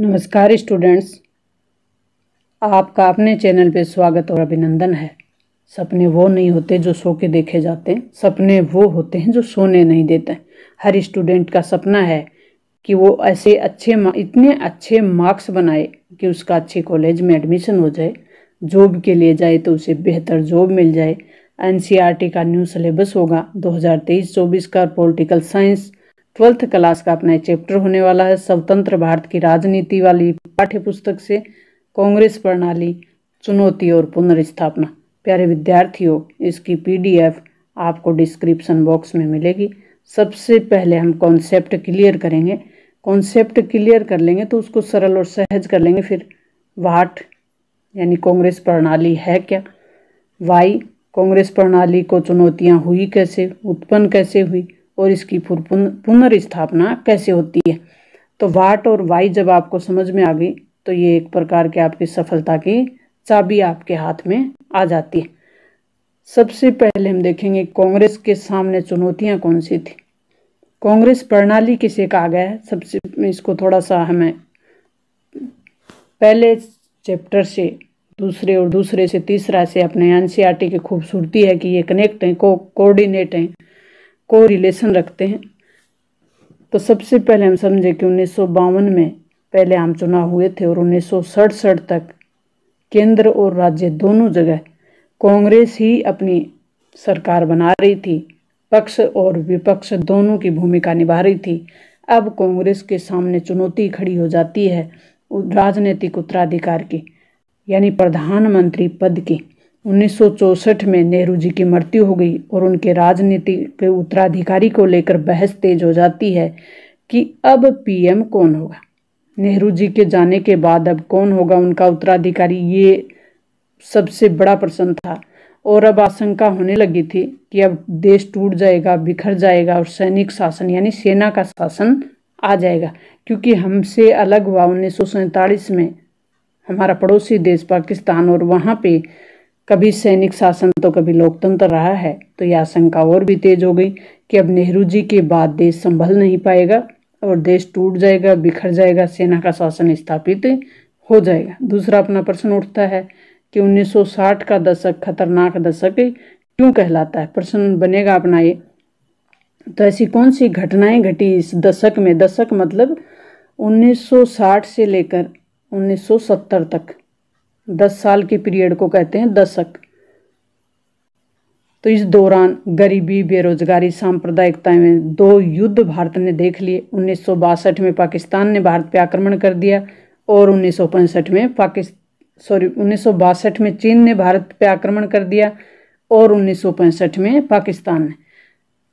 नमस्कार स्टूडेंट्स आपका अपने चैनल पे स्वागत और अभिनंदन है सपने वो नहीं होते जो सो के देखे जाते हैं सपने वो होते हैं जो सोने नहीं देते हर स्टूडेंट का सपना है कि वो ऐसे अच्छे इतने अच्छे मार्क्स बनाए कि उसका अच्छे कॉलेज में एडमिशन हो जाए जॉब के लिए जाए तो उसे बेहतर जॉब मिल जाए एन का न्यू सिलेबस होगा दो हज़ार का पोलिटिकल साइंस ट्वेल्थ क्लास का अपना चैप्टर होने वाला है स्वतंत्र भारत की राजनीति वाली पाठ्य पुस्तक से कांग्रेस प्रणाली चुनौती और पुनर्स्थापना प्यारे विद्यार्थियों इसकी पीडीएफ आपको डिस्क्रिप्शन बॉक्स में मिलेगी सबसे पहले हम कॉन्सेप्ट क्लियर करेंगे कॉन्सेप्ट क्लियर कर लेंगे तो उसको सरल और सहज कर लेंगे फिर वाट यानी कांग्रेस प्रणाली है क्या वाई कांग्रेस प्रणाली को चुनौतियाँ हुई कैसे उत्पन्न कैसे हुई और इसकी पुनर्स्थापना कैसे होती है तो वाट और वाई जब आपको समझ में आ गई तो ये एक प्रकार के आपकी सफलता की चाबी आपके हाथ में आ जाती है सबसे पहले हम देखेंगे कांग्रेस के सामने चुनौतियां कौन सी थी कांग्रेस प्रणाली किसे कहा गया है सबसे इसको थोड़ा सा हमें पहले चैप्टर से दूसरे और दूसरे से तीसरा से अपने एन की खूबसूरती है कि ये कनेक्ट हैं को कोऑर्डिनेट हैं को रिलेशन रखते हैं तो सबसे पहले हम समझे कि उन्नीस में पहले आम चुनाव हुए थे और उन्नीस सौ तक केंद्र और राज्य दोनों जगह कांग्रेस ही अपनी सरकार बना रही थी पक्ष और विपक्ष दोनों की भूमिका निभा रही थी अब कांग्रेस के सामने चुनौती खड़ी हो जाती है राजनीतिक उत्तराधिकार की यानी प्रधानमंत्री पद की उन्नीस में नेहरू जी की मृत्यु हो गई और उनके राजनीति के उत्तराधिकारी को लेकर बहस तेज हो जाती है कि अब पीएम कौन होगा नेहरू जी के जाने के बाद अब कौन होगा उनका उत्तराधिकारी ये सबसे बड़ा प्रश्न था और अब आशंका होने लगी थी कि अब देश टूट जाएगा बिखर जाएगा और सैनिक शासन यानी सेना का शासन आ जाएगा क्योंकि हमसे अलग हुआ उन्नीस में हमारा पड़ोसी देश पाकिस्तान और वहाँ पे कभी सैनिक शासन तो कभी लोकतंत्र रहा है तो यह आशंका और भी तेज हो गई कि अब नेहरू जी के बाद देश संभल नहीं पाएगा और देश टूट जाएगा बिखर जाएगा सेना का शासन स्थापित हो जाएगा दूसरा अपना प्रश्न उठता है कि 1960 का दशक खतरनाक दशक क्यों कहलाता है प्रश्न बनेगा अपना ये तो ऐसी कौन सी घटनाएं घटी इस दशक में दशक मतलब 1960 से लेकर 1970 तक दस साल के पीरियड को कहते हैं दशक तो इस दौरान गरीबी बेरोजगारी सांप्रदायिकता में दो युद्ध भारत ने देख लिए उन्नीस में पाकिस्तान ने भारत पर आक्रमण कर दिया और उन्नीस में पाकिस्तान सॉरी उन्नीस में चीन ने भारत पर आक्रमण कर दिया और उन्नीस में पाकिस्तान ने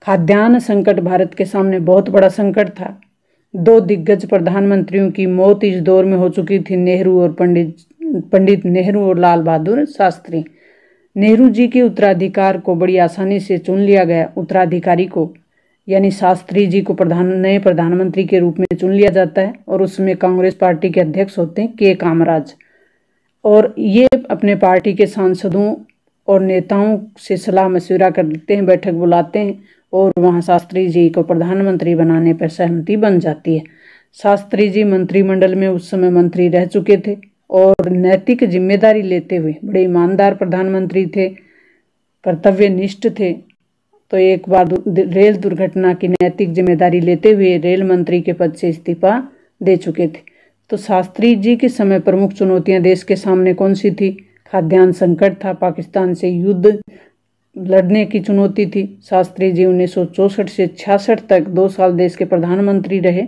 खाद्यान्न संकट भारत के सामने बहुत बड़ा संकट था दो दिग्गज प्रधानमंत्रियों की मौत इस दौर में हो चुकी थी नेहरू और पंडित पंडित नेहरू और लाल बहादुर शास्त्री नेहरू जी के उत्तराधिकार को बड़ी आसानी से चुन लिया गया उत्तराधिकारी को यानी शास्त्री जी को प्रधान नए प्रधानमंत्री के रूप में चुन लिया जाता है और उसमें कांग्रेस पार्टी के अध्यक्ष होते हैं के कामराज और ये अपने पार्टी के सांसदों और नेताओं से सलाह मशवरा करते हैं बैठक बुलाते हैं और वहाँ शास्त्री जी को प्रधानमंत्री बनाने पर सहमति बन जाती है शास्त्री जी मंत्रिमंडल में उस समय मंत्री रह चुके थे और नैतिक जिम्मेदारी लेते हुए बड़े ईमानदार प्रधानमंत्री थे कर्तव्य निष्ठ थे तो एक बार रेल दुर्घटना की नैतिक जिम्मेदारी लेते हुए रेल मंत्री के पद से इस्तीफा दे चुके थे तो शास्त्री जी के समय प्रमुख चुनौतियां देश के सामने कौन सी थी खाद्यान्न संकट था पाकिस्तान से युद्ध लड़ने की चुनौती थी शास्त्री जी उन्नीस से छियासठ तक दो साल देश के प्रधानमंत्री रहे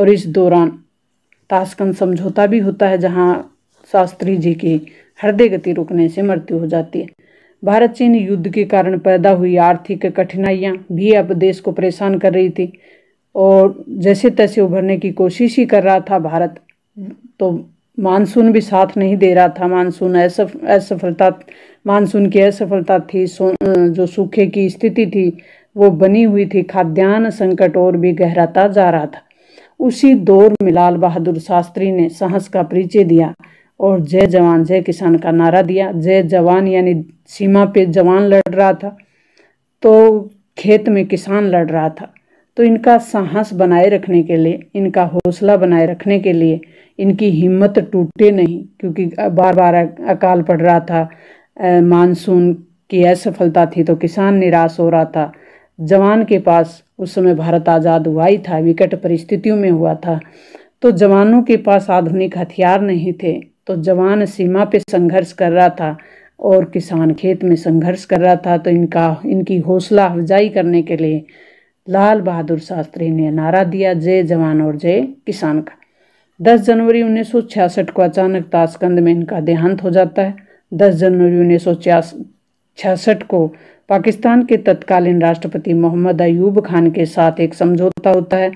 और इस दौरान ताशकंद समझौता भी होता है जहाँ शास्त्री जी की हृदय गति रुकने से मृत्यु हो जाती है भारत चीन युद्ध के कारण पैदा हुई आर्थिक कठिनाइयाँ भी अब देश को परेशान कर रही थी और जैसे तैसे उभरने की कोशिश ही कर रहा था भारत तो मानसून भी साथ नहीं दे रहा था मानसून असफ असफलता मानसून की असफलता थी जो सूखे की स्थिति थी वो बनी हुई थी खाद्यान्न संकट और भी गहराता जा रहा था उसी दौर में लाल बहादुर शास्त्री ने साहस का परिचय दिया और जय जवान जय किसान का नारा दिया जय जवान यानी सीमा पे जवान लड़ रहा था तो खेत में किसान लड़ रहा था तो इनका साहस बनाए रखने के लिए इनका हौसला बनाए रखने के लिए इनकी हिम्मत टूटे नहीं क्योंकि बार बार अकाल पड़ रहा था मानसून की असफलता थी तो किसान निराश हो रहा था जवान के पास उस समय भारत आज़ाद हुआ ही था विकट परिस्थितियों में हुआ था तो जवानों के पास आधुनिक हथियार नहीं थे तो जवान सीमा पे संघर्ष कर रहा था और किसान खेत में संघर्ष कर रहा था तो इनका इनकी हौसला अफजाई करने के लिए लाल बहादुर शास्त्री ने नारा दिया जय जवान और जय किसान का 10 जनवरी 1966 को अचानक ताशकंद में इनका देहांत हो जाता है 10 जनवरी उन्नीस को पाकिस्तान के तत्कालीन राष्ट्रपति मोहम्मद अयूब खान के साथ एक समझौता होता है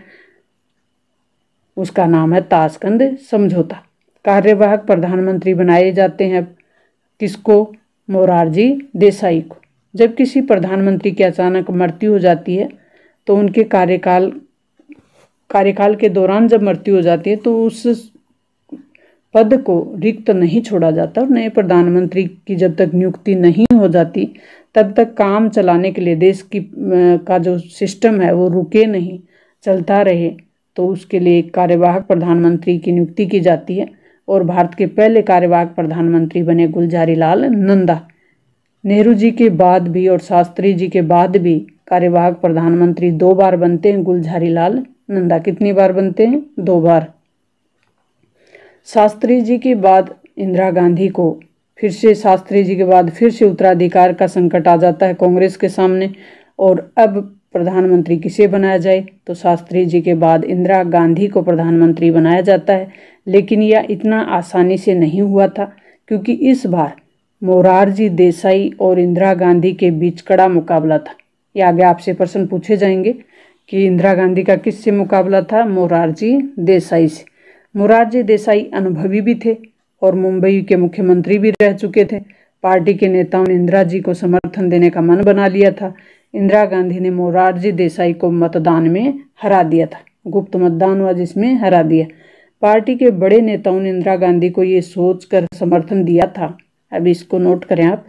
उसका नाम है ताशकंद समझौता कार्यवाहक प्रधानमंत्री बनाए जाते हैं किसको मोरारजी देसाई को जब किसी प्रधानमंत्री की अचानक मृत्यु हो जाती है तो उनके कार्यकाल कार्यकाल के दौरान जब मृत्यु हो जाती है तो उस पद को रिक्त नहीं छोड़ा जाता और नए प्रधानमंत्री की जब तक नियुक्ति नहीं हो जाती तब तक काम चलाने के लिए देश की का जो सिस्टम है वो रुके नहीं चलता रहे तो उसके लिए कार्यवाहक प्रधानमंत्री की नियुक्ति की जाती है और भारत के पहले कार्यवाहक प्रधानमंत्री बने गुलजारी लाल नंदा नेहरू जी के बाद भी और शास्त्री जी के बाद भी कार्यवाहक प्रधानमंत्री दो बार बनते हैं गुलजारी लाल नंदा कितनी बार बनते हैं दो बार शास्त्री जी के बाद इंदिरा गांधी को फिर से शास्त्री जी के बाद फिर से उत्तराधिकार का संकट आ जाता है कांग्रेस के सामने और अब प्रधानमंत्री किसे बनाया जाए तो शास्त्री जी के बाद इंदिरा गांधी को प्रधानमंत्री बनाया जाता है लेकिन यह इतना आसानी से नहीं हुआ था क्योंकि इस बार मोरारजी देसाई और इंदिरा गांधी के बीच कड़ा मुकाबला था ये आगे आपसे प्रश्न पूछे जाएंगे कि इंदिरा गांधी का किससे मुकाबला था मोरारजी देसाई से मुरारजी देसाई अनुभवी भी थे और मुंबई के मुख्यमंत्री भी रह चुके थे पार्टी के नेताओं ने इंदिरा जी को समर्थन देने का मन बना लिया था इंदिरा गांधी ने मोरारजी देसाई को मतदान में हरा दिया था गुप्त मतदान हुआ जिसमें हरा दिया पार्टी के बड़े नेताओं ने इंदिरा गांधी को ये सोच कर समर्थन दिया था अब इसको नोट करें आप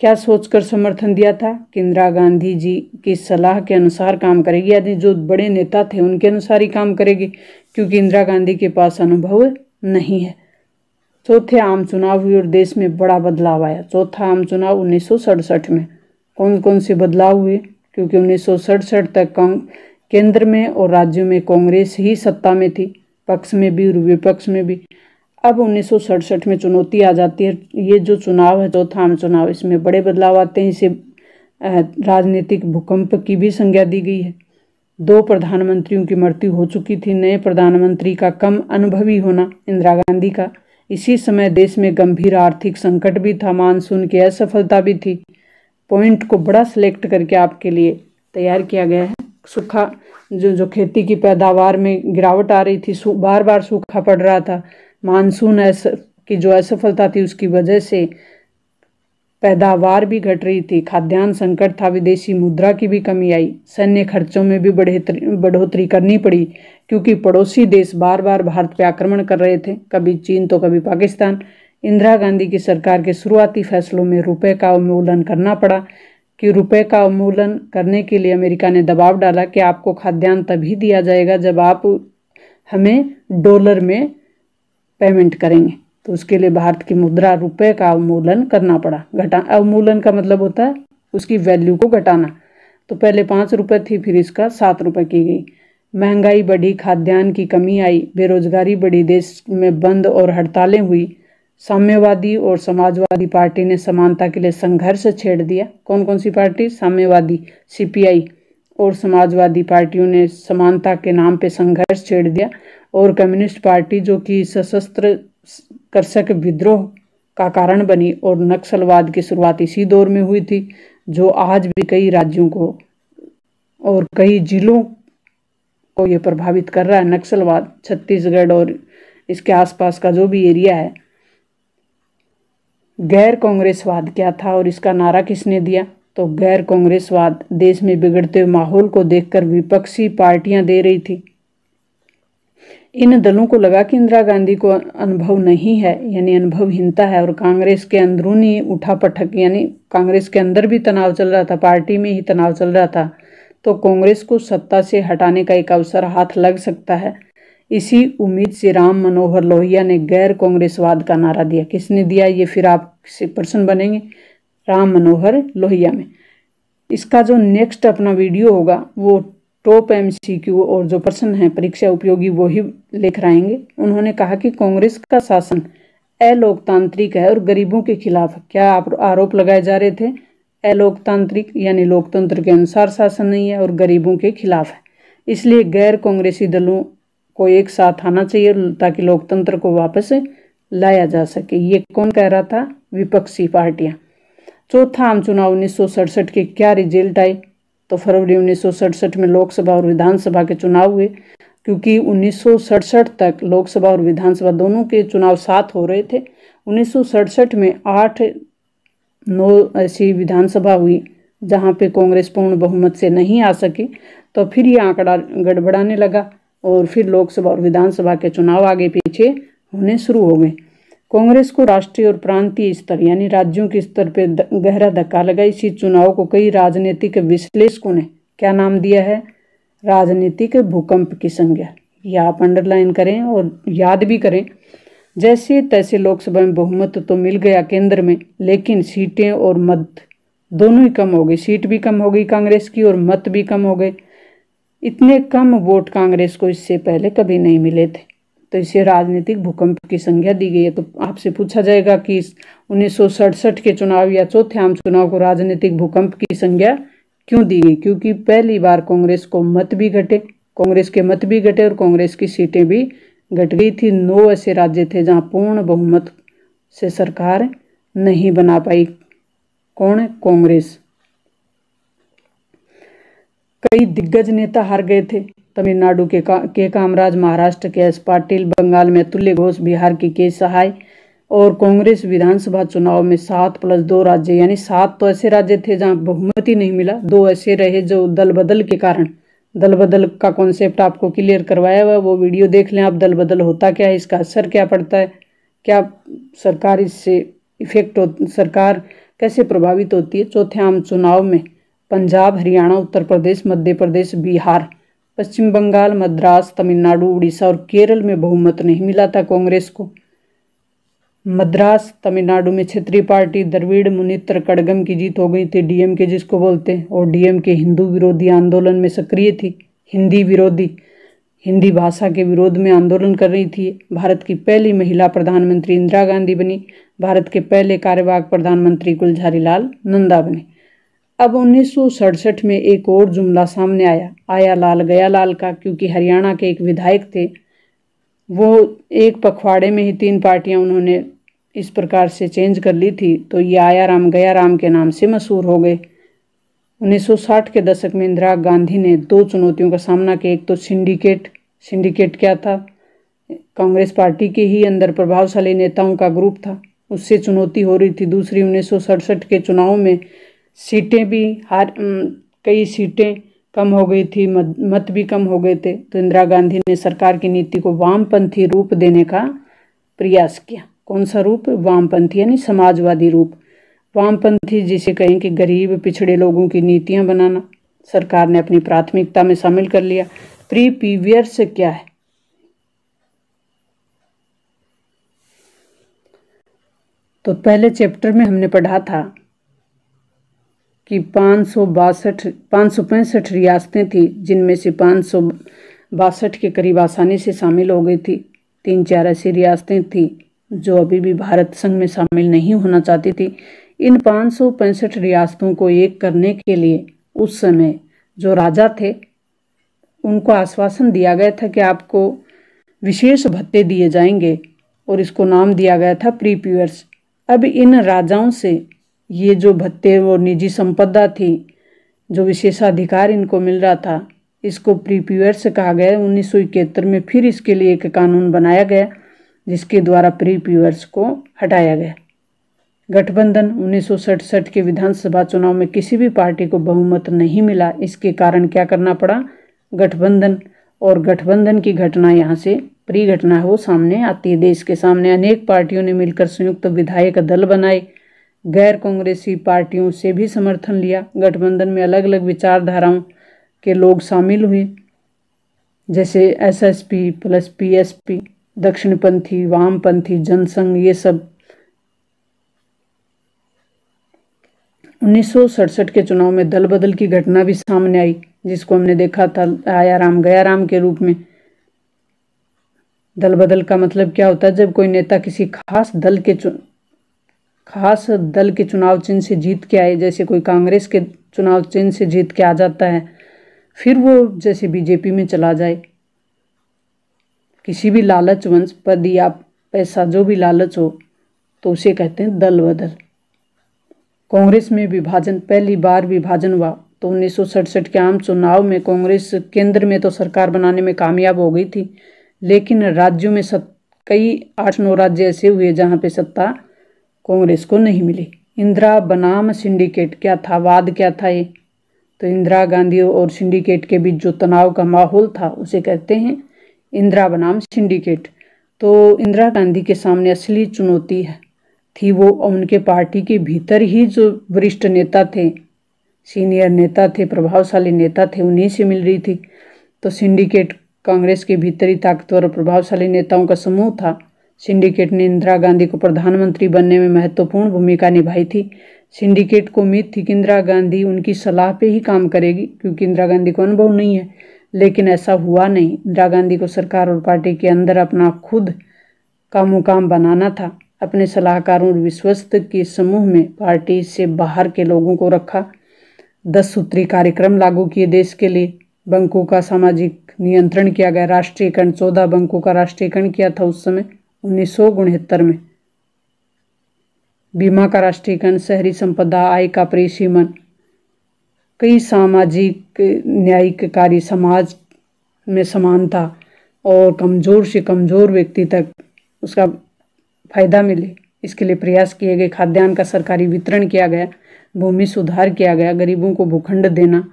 क्या सोचकर समर्थन दिया था इंदिरा गांधी जी की सलाह के अनुसार काम करेगी यदि जो बड़े नेता थे उनके अनुसार ही काम करेगी क्योंकि इंदिरा गांधी के पास अनुभव नहीं है चौथे आम चुनाव हुए और देश में बड़ा बदलाव आया चौथा आम चुनाव उन्नीस में कौन कौन से बदलाव हुए क्योंकि उन्नीस तक केंद्र में और राज्यों में कांग्रेस ही सत्ता में थी पक्ष में भी और विपक्ष में भी अब उन्नीस में चुनौती आ जाती है ये जो चुनाव है चौथा आम चुनाव इसमें बड़े बदलाव आते हैं इसे राजनीतिक भूकंप की भी संज्ञा दी गई है दो प्रधानमंत्रियों की मृत्यु हो चुकी थी नए प्रधानमंत्री का कम अनुभवी होना इंदिरा गांधी का इसी समय देश में गंभीर आर्थिक संकट भी था मानसून की असफलता भी थी पॉइंट को बड़ा सिलेक्ट करके आपके लिए तैयार किया गया है सूखा जो जो खेती की पैदावार में गिरावट आ रही थी बार बार सूखा पड़ रहा था मानसून की जो असफलता थी उसकी वजह से पैदावार भी घट रही थी खाद्यान्न संकट था विदेशी मुद्रा की भी कमी आई सैन्य खर्चों में भी बढ़ोतरी बढ़ोतरी करनी पड़ी क्योंकि पड़ोसी देश बार बार भारत पर आक्रमण कर रहे थे कभी चीन तो कभी पाकिस्तान इंदिरा गांधी की सरकार के शुरुआती फैसलों में रुपए का उन्मूलन करना पड़ा कि रुपए का उन्मूलन करने के लिए अमेरिका ने दबाव डाला कि आपको खाद्यान्न तभी दिया जाएगा जब आप हमें डॉलर में पेमेंट करेंगे तो उसके लिए भारत की मुद्रा रुपए का अवमूलन करना पड़ा घटा अवमूलन का मतलब होता है उसकी वैल्यू को घटाना तो पहले पाँच रुपये थी फिर इसका सात रुपये की गई महंगाई बढ़ी खाद्यान्न की कमी आई बेरोजगारी बढ़ी देश में बंद और हड़तालें हुई साम्यवादी और समाजवादी पार्टी ने समानता के लिए संघर्ष छेड़ दिया कौन कौन सी पार्टी साम्यवादी सीपीआई और समाजवादी पार्टियों ने समानता के नाम पे संघर्ष छेड़ दिया और कम्युनिस्ट पार्टी जो कि सशस्त्र कर्षक विद्रोह का कारण बनी और नक्सलवाद की शुरुआत इसी दौर में हुई थी जो आज भी कई राज्यों को और कई जिलों को ये प्रभावित कर रहा है नक्सलवाद छत्तीसगढ़ और इसके आसपास का जो भी एरिया है गैर कांग्रेसवाद क्या था और इसका नारा किसने दिया तो गैर कांग्रेसवाद देश में बिगड़ते माहौल को देखकर विपक्षी पार्टियां दे रही थी इन दलों को लगा कि इंदिरा गांधी को अनुभव नहीं है यानी अनुभवहीनता है और कांग्रेस के अंदरूनी उठापटक यानी कांग्रेस के अंदर भी तनाव चल रहा था पार्टी में ही तनाव चल रहा था तो कांग्रेस को सत्ता से हटाने का एक अवसर हाथ लग सकता है इसी उम्मीद से राम मनोहर लोहिया ने गैर कांग्रेसवाद का नारा दिया किसने दिया ये फिर आपसे प्रश्न बनेंगे राम मनोहर लोहिया में इसका जो नेक्स्ट अपना वीडियो होगा वो टॉप एमसीक्यू और जो प्रश्न हैं परीक्षा उपयोगी वो ही लेख उन्होंने कहा कि कांग्रेस का शासन अलोकतांत्रिक है और गरीबों के खिलाफ क्या आरोप लगाए जा रहे थे अलोकतांत्रिक यानी लोकतंत्र के अनुसार शासन नहीं है और गरीबों के खिलाफ है इसलिए गैर कांग्रेसी दलों को एक साथ आना चाहिए ताकि लोकतंत्र को वापस लाया जा सके ये कौन कह रहा था विपक्षी पार्टियां चौथा आम चुनाव उन्नीस के क्या रिजल्ट आए तो फरवरी उन्नीस में लोकसभा और विधानसभा के चुनाव हुए क्योंकि उन्नीस तक लोकसभा और विधानसभा दोनों के चुनाव साथ हो रहे थे उन्नीस में आठ नौ ऐसी विधानसभा हुई जहाँ पे कांग्रेस पूर्ण बहुमत से नहीं आ सकी तो फिर ये आंकड़ा गड़बड़ाने लगा और फिर लोकसभा और विधानसभा के चुनाव आगे पीछे होने शुरू हो गए कांग्रेस को राष्ट्रीय और प्रांतीय स्तर यानी राज्यों के स्तर पर गहरा धक्का लगा इसी चुनाव को कई राजनीतिक विश्लेषकों ने क्या नाम दिया है राजनीतिक भूकंप की संज्ञा यह आप अंडरलाइन करें और याद भी करें जैसे तैसे लोकसभा में बहुमत तो मिल गया केंद्र में लेकिन सीटें और मत दोनों ही कम हो गई सीट भी कम हो गई कांग्रेस की और मत भी कम हो गए इतने कम वोट कांग्रेस को इससे पहले कभी नहीं मिले थे तो इसे राजनीतिक भूकंप की संज्ञा दी गई है तो आपसे पूछा जाएगा कि उन्नीस के चुनाव या चौथे आम चुनाव को राजनीतिक भूकंप की संज्ञा क्यों दी गई क्योंकि पहली बार कांग्रेस को मत भी घटे कांग्रेस के मत भी घटे और कांग्रेस की सीटें भी घट गई थी नौ ऐसे राज्य थे जहां पूर्ण बहुमत से सरकार नहीं बना पाई कौन कांग्रेस कई दिग्गज नेता हार गए थे तमिलनाडु के का, के कामराज महाराष्ट्र के एस पाटिल बंगाल में अतुल्य घोष बिहार के के सहाय और कांग्रेस विधानसभा चुनाव में सात प्लस दो राज्य यानी सात तो ऐसे राज्य थे जहां बहुमत ही नहीं मिला दो ऐसे रहे जो दल बदल के कारण दल बदल का कॉन्सेप्ट आपको क्लियर करवाया हुआ वो वीडियो देख लें आप दल बदल होता क्या है इसका असर क्या पड़ता है क्या सरकार इससे इफेक्ट हो सरकार कैसे प्रभावित होती है चौथे आम चुनाव में पंजाब हरियाणा उत्तर प्रदेश मध्य प्रदेश बिहार पश्चिम बंगाल मद्रास तमिलनाडु उड़ीसा और केरल में बहुमत नहीं मिला था कांग्रेस को मद्रास तमिलनाडु में क्षेत्रीय पार्टी द्रविड़ मुनित्र कड़गम की जीत हो गई थी डीएम के जिसको बोलते हैं और डीएम के हिंदू विरोधी आंदोलन में सक्रिय थी हिंदी विरोधी हिंदी भाषा के विरोध में आंदोलन कर रही थी भारत की पहली महिला प्रधानमंत्री इंदिरा गांधी बनी भारत के पहले कार्यवाहक प्रधानमंत्री गुलझारी लाल नंदा बने अब उन्नीस में एक और जुमला सामने आया आया लाल गया लाल का क्योंकि हरियाणा के एक विधायक थे वो एक पखवाड़े में ही तीन पार्टियां उन्होंने इस प्रकार से चेंज कर ली थी तो ये आया राम गया राम के नाम से मशहूर हो गए 1960 के दशक में इंदिरा गांधी ने दो चुनौतियों का सामना किया एक तो सिंडिकेट सिंडिकेट क्या था कांग्रेस पार्टी के ही अंदर प्रभावशाली नेताओं का ग्रुप था उससे चुनौती हो रही थी दूसरी उन्नीस के चुनाव में सीटें भी हार कई सीटें कम हो गई थी मत, मत भी कम हो गए थे तो इंदिरा गांधी ने सरकार की नीति को वामपंथी रूप देने का प्रयास किया कौन सा रूप वामपंथी यानी समाजवादी रूप वामपंथी जिसे कहें कि गरीब पिछड़े लोगों की नीतियां बनाना सरकार ने अपनी प्राथमिकता में शामिल कर लिया प्री से क्या है तो पहले चैप्टर में हमने पढ़ा था कि पाँच सौ बासठ पाँच सौ पैंसठ रियासतें थीं जिनमें से पाँच सौ बासठ के करीब आसानी से शामिल हो गई थी तीन चार ऐसी रियासतें थीं जो अभी भी भारत संघ में शामिल नहीं होना चाहती थी इन पाँच सौ पैंसठ रियासतों को एक करने के लिए उस समय जो राजा थे उनको आश्वासन दिया गया था कि आपको विशेष भत्ते दिए जाएंगे और इसको नाम दिया गया था प्रीप्यूअर्स अब इन राजाओं से ये जो भत्ते वो निजी संपदा थी जो विशेषाधिकार इनको मिल रहा था इसको प्रीपीवर्स कहा गया उन्नीस में फिर इसके लिए एक कानून बनाया गया जिसके द्वारा प्रीपीवर्स को हटाया गया गठबंधन उन्नीस के विधानसभा चुनाव में किसी भी पार्टी को बहुमत नहीं मिला इसके कारण क्या करना पड़ा गठबंधन और गठबंधन की घटना यहाँ से प्री घटना वो सामने आती है देश के सामने अनेक पार्टियों ने मिलकर संयुक्त विधायक दल बनाए गैर कांग्रेसी पार्टियों से भी समर्थन लिया गठबंधन में अलग अलग विचारधाराओं के लोग शामिल हुए जैसे एसएसपी प्लस पीएसपी दक्षिणपंथी वामपंथी जनसंघ ये सब उन्नीस के चुनाव में दल बदल की घटना भी सामने आई जिसको हमने देखा था आया राम गया राम के रूप में दल बदल का मतलब क्या होता है जब कोई नेता किसी खास दल के खास दल के चुनाव चिन्ह से जीत के आए जैसे कोई कांग्रेस के चुनाव चिन्ह से जीत के आ जाता है फिर वो जैसे बीजेपी में चला जाए किसी भी लालच वंश पद या पैसा जो भी लालच हो तो उसे कहते हैं दल बदल कांग्रेस में विभाजन पहली बार विभाजन हुआ तो उन्नीस के आम चुनाव में कांग्रेस केंद्र में तो सरकार बनाने में कामयाब हो गई थी लेकिन राज्यों में सत, कई आठ नौ राज्य ऐसे हुए जहाँ पे सत्ता कांग्रेस को नहीं मिली इंदिरा बनाम सिंडिकेट क्या था वाद क्या था ये तो इंदिरा गांधी और सिंडिकेट के बीच जो तनाव का माहौल था उसे कहते हैं इंदिरा बनाम सिंडिकेट तो इंदिरा गांधी के सामने असली चुनौती है थी वो उनके पार्टी के भीतर ही जो वरिष्ठ नेता थे सीनियर नेता थे प्रभावशाली नेता थे उन्हीं से मिल रही थी तो सिंडिकेट कांग्रेस के भीतरी ताकतवर और प्रभावशाली नेताओं का समूह था सिंडिकेट ने इंदिरा गांधी को प्रधानमंत्री बनने में महत्वपूर्ण भूमिका निभाई थी सिंडिकेट को उम्मीद थी कि इंदिरा गांधी उनकी सलाह पे ही काम करेगी क्योंकि इंदिरा गांधी को अनुभव नहीं है लेकिन ऐसा हुआ नहीं इंदिरा गांधी को सरकार और पार्टी के अंदर अपना खुद का मुकाम बनाना था अपने सलाहकारों और विश्वस्त के समूह में पार्टी से बाहर के लोगों को रखा दस सूत्री कार्यक्रम लागू किए देश के लिए बैंकों का सामाजिक नियंत्रण किया गया राष्ट्रीयकरण चौदह बैंकों का राष्ट्रीयकरण किया था उस समय उन्नीस में बीमा का राष्ट्रीयकरण शहरी संपदा आय का परिसीमन कई सामाजिक न्यायिक कार्य समाज में समानता और कमज़ोर से कमज़ोर व्यक्ति तक उसका फायदा मिले इसके लिए प्रयास किए गए खाद्यान्न का सरकारी वितरण किया गया भूमि सुधार किया गया गरीबों को भूखंड देना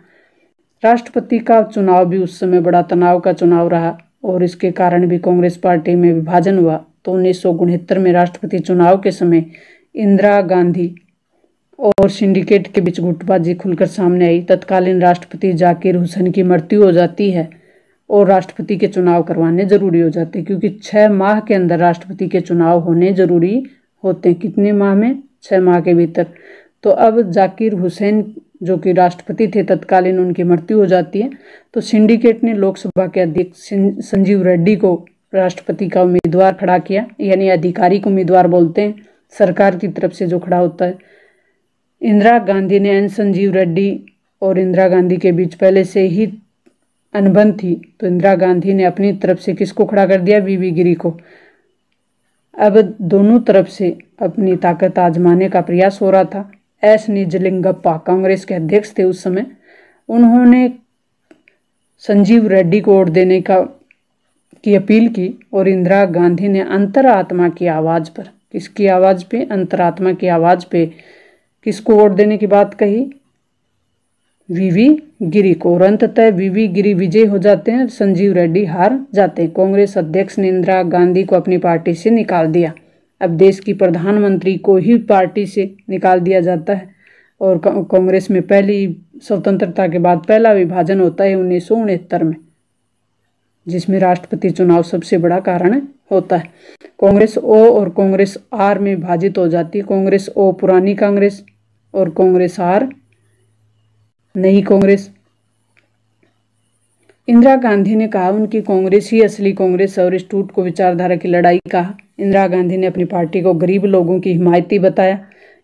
राष्ट्रपति का चुनाव भी उस समय बड़ा तनाव का चुनाव रहा और इसके कारण भी कांग्रेस पार्टी में विभाजन हुआ तो उन्नीस में राष्ट्रपति चुनाव के समय इंदिरा गांधी और सिंडिकेट के बीच गुटबाजी खुलकर सामने आई तत्कालीन राष्ट्रपति जाकिर हुसैन की मृत्यु हो जाती है और राष्ट्रपति के चुनाव करवाने ज़रूरी हो जाते हैं क्योंकि छः माह के अंदर राष्ट्रपति के चुनाव होने ज़रूरी होते हैं कितने माह में छः माह के भीतर तो अब जाकिर हुसैन जो कि राष्ट्रपति थे तत्कालीन उनकी मृत्यु हो जाती है तो सिंडिकेट ने लोकसभा के अध्यक्ष संजीव रेड्डी को राष्ट्रपति का उम्मीदवार खड़ा किया यानी अधिकारी को उम्मीदवार बोलते हैं सरकार की तरफ से जो खड़ा होता है इंदिरा गांधी ने एन संजीव रेड्डी और इंदिरा गांधी के बीच पहले से ही अनबन थी तो इंदिरा गांधी ने अपनी तरफ से किसको खड़ा कर दिया वी गिरी को अब दोनों तरफ से अपनी ताकत आजमाने का प्रयास हो रहा था एस निजलिंगप्पा कांग्रेस के अध्यक्ष थे उस समय उन्होंने संजीव रेड्डी को वोट देने का की अपील की और इंदिरा गांधी ने अंतरात्मा की आवाज़ पर किसकी आवाज़ पे अंतरात्मा की आवाज़ पे किसको वोट देने की बात कही वीवी गिरी को और अंततः वीवी गिरी विजय हो जाते हैं संजीव रेड्डी हार जाते हैं कांग्रेस अध्यक्ष ने इंदिरा गांधी को अपनी पार्टी से निकाल दिया अब देश की प्रधानमंत्री को ही पार्टी से निकाल दिया जाता है और कांग्रेस में पहली स्वतंत्रता के बाद पहला विभाजन होता है उन्नीस में जिसमें राष्ट्रपति चुनाव सबसे बड़ा कारण होता है कांग्रेस ओ और कांग्रेस आर में विभाजित हो जाती है कांग्रेस ओ पुरानी कांग्रेस और कांग्रेस आर नई कांग्रेस इंदिरा गांधी ने कहा उनकी कांग्रेस ही असली कांग्रेस और इस टूट को विचारधारा की लड़ाई कहा इंदिरा गांधी ने अपनी पार्टी को गरीब लोगों की हिमायती बताया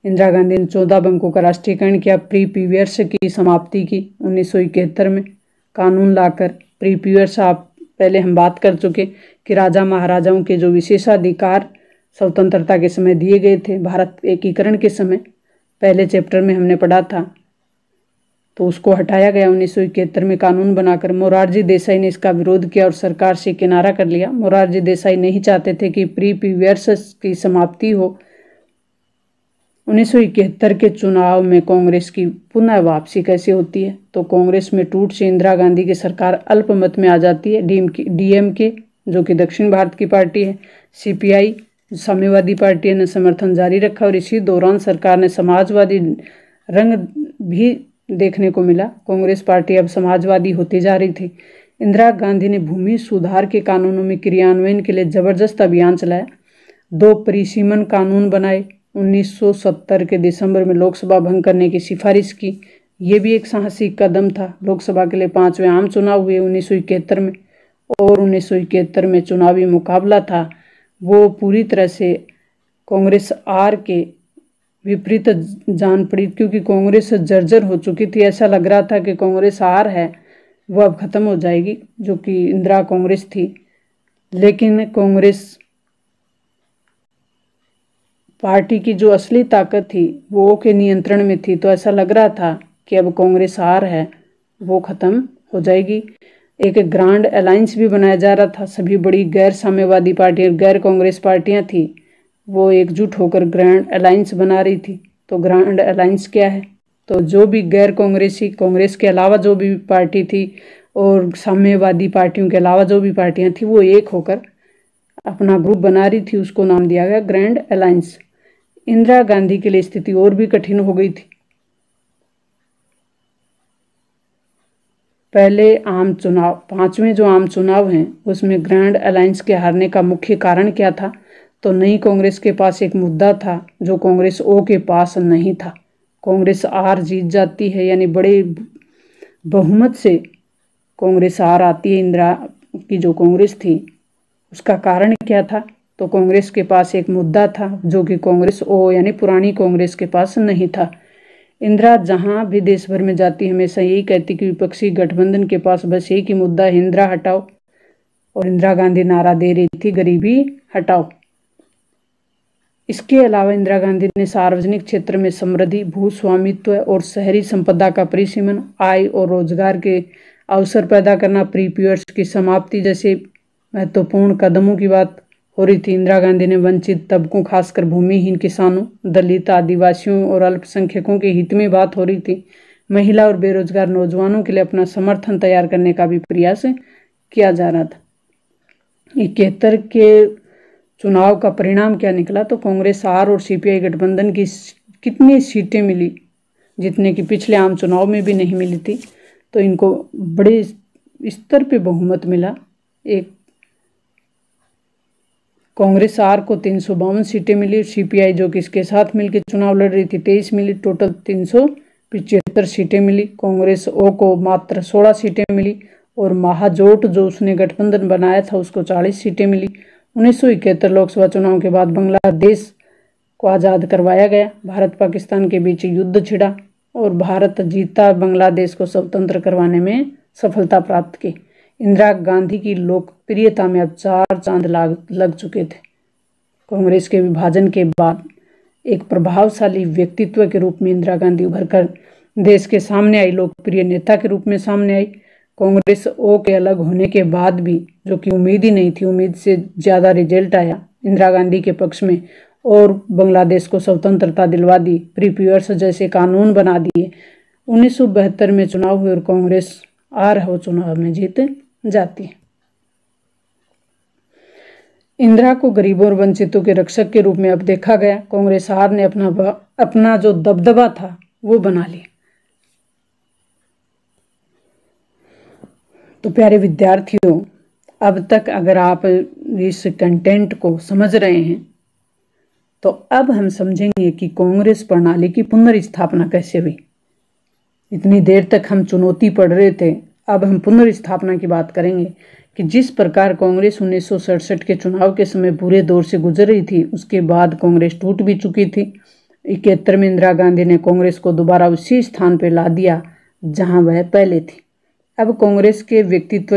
इंदिरा गांधी ने चौदह बैंकों का राष्ट्रीयकरण किया प्री पीवियर्स की समाप्ति की उन्नीस में कानून लाकर प्री पीवियर्स आप पहले हम बात कर चुके कि राजा महाराजाओं के जो विशेषाधिकार स्वतंत्रता के समय दिए गए थे भारत एकीकरण के समय पहले चैप्टर में हमने पढ़ा था तो उसको हटाया गया उन्नीस में कानून बनाकर मोरारजी देसाई ने इसका विरोध किया और सरकार से किनारा कर लिया मोरारजी देसाई नहीं चाहते थे कि प्री पीवियर्स की समाप्ति हो 1971 के चुनाव में कांग्रेस की पुनः वापसी कैसे होती है तो कांग्रेस में टूट से इंदिरा गांधी की सरकार अल्पमत में आ जाती है डीएम के डीएम के जो कि दक्षिण भारत की पार्टी है सीपीआई साम्यवादी पार्टी ने समर्थन जारी रखा और इसी दौरान सरकार ने समाजवादी रंग भी देखने को मिला कांग्रेस पार्टी अब समाजवादी होती जा रही थी इंदिरा गांधी ने भूमि सुधार के कानूनों में क्रियान्वयन के लिए जबरदस्त अभियान चलाया दो परिसीमन कानून बनाए 1970 के दिसंबर में लोकसभा भंग करने की सिफारिश की ये भी एक साहसी कदम था लोकसभा के लिए पाँचवें आम चुनाव हुए उन्नीस में और उन्नीस में चुनावी मुकाबला था वो पूरी तरह से कांग्रेस आर के विपरीत जान पड़ी क्योंकि कांग्रेस जर्जर हो चुकी थी ऐसा लग रहा था कि कांग्रेस आर है वह अब ख़त्म हो जाएगी जो कि इंदिरा कांग्रेस थी लेकिन कांग्रेस पार्टी की जो असली ताकत थी वो के नियंत्रण में थी तो ऐसा लग रहा था कि अब कांग्रेस हार है वो ख़त्म हो जाएगी एक ग्रांड अलायंस भी बनाया जा रहा था सभी बड़ी गैर साम्यवादी पार्टियाँ गैर कांग्रेस पार्टियाँ थी वो एकजुट होकर ग्रैंड अलायंस बना रही थी तो ग्रैंड अलायंस क्या है तो जो भी गैर कांग्रेसी कांग्रेस के अलावा जो भी पार्टी थी और साम्यवादी पार्टियों के अलावा जो भी पार्टियाँ थी वो एक होकर अपना ग्रुप बना रही थी उसको नाम दिया गया ग्रैंड अलायंस इंदिरा गांधी के लिए स्थिति और भी कठिन हो गई थी पहले आम चुनाव पांचवें जो आम चुनाव हैं उसमें ग्रैंड अलायंस के हारने का मुख्य कारण क्या था तो नई कांग्रेस के पास एक मुद्दा था जो कांग्रेस ओ के पास नहीं था कांग्रेस आर जीत जाती है यानी बड़े बहुमत से कांग्रेस आर आती है इंदिरा की जो कांग्रेस थी उसका कारण क्या था तो कांग्रेस के पास एक मुद्दा था जो कि कांग्रेस ओ यानी पुरानी कांग्रेस के पास नहीं था इंदिरा जहां भी देश भर में जाती हमेशा यही कहती कि विपक्षी गठबंधन के पास बस एक ही मुद्दा है इंदिरा हटाओ और इंदिरा गांधी नारा दे रही थी गरीबी हटाओ इसके अलावा इंदिरा गांधी ने सार्वजनिक क्षेत्र में समृद्धि भूस्वामित्व और शहरी संपदा का परिसीमन आय और रोजगार के अवसर पैदा करना प्रीपियर्स की समाप्ति जैसे महत्वपूर्ण कदमों की बात हो रही थी इंदिरा गांधी ने वंचित तबकों खासकर भूमिहीन किसानों दलित आदिवासियों और अल्पसंख्यकों के हित में बात हो रही थी महिला और बेरोजगार नौजवानों के लिए अपना समर्थन तैयार करने का भी प्रयास किया जा रहा था इकहत्तर के चुनाव का परिणाम क्या निकला तो कांग्रेस आर और सीपीआई गठबंधन की कितनी सीटें मिली जितने की पिछले आम चुनाव में भी नहीं मिली थी तो इनको बड़े स्तर पे बहुमत मिला एक कांग्रेस आर को तीन सौ बावन सीटें मिली सीपीआई जो कि इसके साथ मिलकर चुनाव लड़ रही थी तेईस मिली टोटल तीन सौ पिचहत्तर सीटें मिली कांग्रेस ओ को मात्र सोलह सीटें मिली और महाजोट जो उसने गठबंधन बनाया था उसको चालीस सीटें मिली उन्नीस लोकसभा चुनाव के बाद बांग्लादेश को आज़ाद करवाया गया भारत पाकिस्तान के बीच युद्ध छिड़ा और भारत जीता बांग्लादेश को स्वतंत्र करवाने में सफलता प्राप्त की इंदिरा गांधी की लोकप्रियता में अब चार चांद लाग लग चुके थे कांग्रेस के विभाजन के बाद एक प्रभावशाली व्यक्तित्व के रूप में इंदिरा गांधी उभर कर देश के सामने आई लोकप्रिय नेता के रूप में सामने आई कांग्रेस ओ के अलग होने के बाद भी जो कि उम्मीद ही नहीं थी उम्मीद से ज़्यादा रिजल्ट आया इंदिरा गांधी के पक्ष में और बांग्लादेश को स्वतंत्रता दिलवा दी प्रीपियर्स जैसे कानून बना दिए उन्नीस में चुनाव हुए और कांग्रेस आ हो चुनाव में जीते जाती है इंदिरा को गरीबों और वंचितों के रक्षक के रूप में अब देखा गया कांग्रेस हार ने अपना अपना जो दबदबा था वो बना लिया तो प्यारे विद्यार्थियों अब तक अगर आप इस कंटेंट को समझ रहे हैं तो अब हम समझेंगे कि कांग्रेस प्रणाली की पुनर्स्थापना कैसे हुई इतनी देर तक हम चुनौती पढ़ रहे थे अब हम पुनर्स्थापना की बात करेंगे कि जिस प्रकार कांग्रेस उन्नीस के चुनाव के समय बुरे दौर से गुजर रही थी उसके बाद कांग्रेस टूट भी चुकी थी इकहत्तर में इंदिरा गांधी ने कांग्रेस को दोबारा उसी स्थान पर ला दिया जहां वह पहले थी अब कांग्रेस के व्यक्तित्व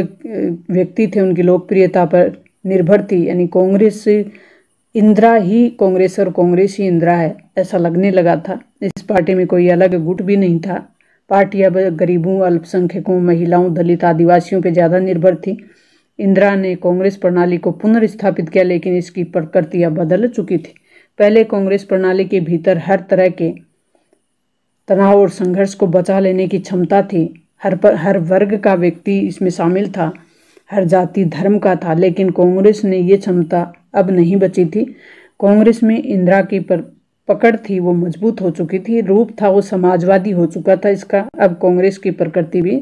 व्यक्ति थे उनकी लोकप्रियता पर निर्भर थी यानी कांग्रेस इंदिरा ही कांग्रेस और कांग्रेस ही इंदिरा है ऐसा लगने लगा था इस पार्टी में कोई अलग गुट भी नहीं था पार्टी अब गरीबों अल्पसंख्यकों महिलाओं दलित आदिवासियों पर ज़्यादा निर्भर थी इंदिरा ने कांग्रेस प्रणाली को पुनर्स्थापित किया लेकिन इसकी प्रकृति अब बदल चुकी थी पहले कांग्रेस प्रणाली के भीतर हर तरह के तनाव और संघर्ष को बचा लेने की क्षमता थी हर पर हर वर्ग का व्यक्ति इसमें शामिल था हर जाति धर्म का था लेकिन कांग्रेस ने ये क्षमता अब नहीं बची थी कांग्रेस में इंदिरा की पकड़ थी वो मजबूत हो चुकी थी रूप था वो समाजवादी हो चुका था इसका अब कांग्रेस की प्रकृति भी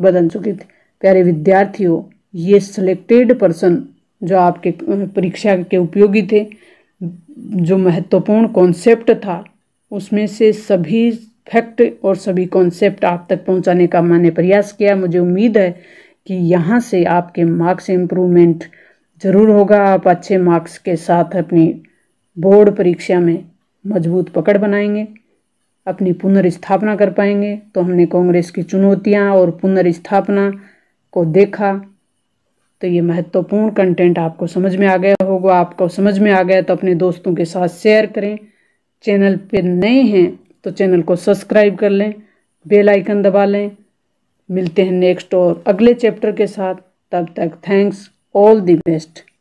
बदल चुकी थी प्यारे विद्यार्थियों ये सिलेक्टेड पर्सन जो आपके परीक्षा के उपयोगी थे जो महत्वपूर्ण कॉन्सेप्ट था उसमें से सभी फैक्ट और सभी कॉन्सेप्ट आप तक पहुंचाने का मैंने प्रयास किया मुझे उम्मीद है कि यहाँ से आपके मार्क्स इम्प्रूवमेंट ज़रूर होगा आप अच्छे मार्क्स के साथ अपनी बोर्ड परीक्षा में मजबूत पकड़ बनाएंगे अपनी पुनर्स्थापना कर पाएंगे तो हमने कांग्रेस की चुनौतियाँ और पुनर्स्थापना को देखा तो ये महत्वपूर्ण कंटेंट आपको समझ में आ गया होगा आपको समझ में आ गया तो अपने दोस्तों के साथ शेयर करें चैनल पे नए हैं तो चैनल को सब्सक्राइब कर लें बेल आइकन दबा लें मिलते हैं नेक्स्ट और अगले चैप्टर के साथ तब तक थैंक्स ऑल दी बेस्ट